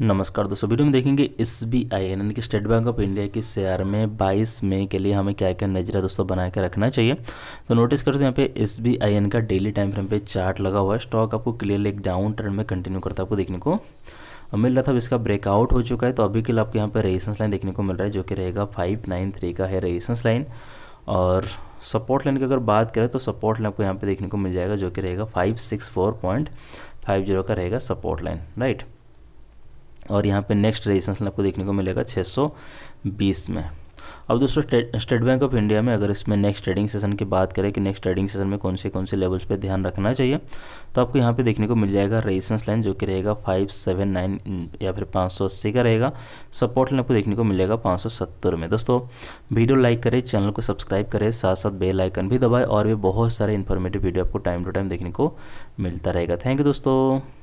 नमस्कार दोस्तों वीडियो में देखेंगे एस बी आई यानी कि स्टेट बैंक ऑफ इंडिया के शेयर में 22 मई के लिए हमें क्या क्या नजरा दोस्तों बना के रखना चाहिए तो नोटिस करते हैं यहाँ पे एस बी आई एन का डेली टाइम फ्रेम पे चार्ट लगा हुआ है स्टॉक आपको क्लियरली एक डाउन ट्रेंड में कंटिन्यू करता है आपको देखने को मिल रहा था इसका ब्रेकआउट हो चुका है तो अभी के लिए आपको यहाँ पर रेजिस्टेंस लाइन देखने को मिल रहा है जो कि रहेगा फाइव का है रेजिस्टेंस लाइन और सपोर्ट लाइन की अगर बात करें तो सपोर्ट लाइन आपको यहाँ पर देखने को मिल जाएगा जो कि रहेगा फाइव का रहेगा सपोर्ट लाइन राइट और यहाँ पे नेक्स्ट रजिस्ट्रेशन आपको देखने को मिलेगा 620 में अब दोस्तों स्टेट बैंक ऑफ इंडिया में अगर इसमें नेक्स्ट ट्रेडिंग सेशन की बात करें कि नेक्स्ट ट्रेडिंग सेशन में कौन से कौन से लेवल्स पे ध्यान रखना चाहिए तो आपको यहाँ पे देखने को मिल जाएगा रेजिस्टेंस लाइन जो कि रहेगा फाइव सेवन नाइन या फिर पाँच सौ अस्सी का रहेगा सपोर्ट लाइन आपको देखने को मिलेगा पाँच सौ सत्तर में दोस्तों वीडियो लाइक करें चैनल को सब्सक्राइब करें साथ साथ बेल भी दबाएँ और भी बहुत सारे इन्फॉर्मेटिव वीडियो आपको टाइम टू टाइम देखने को मिलता रहेगा थैंक यू दोस्तों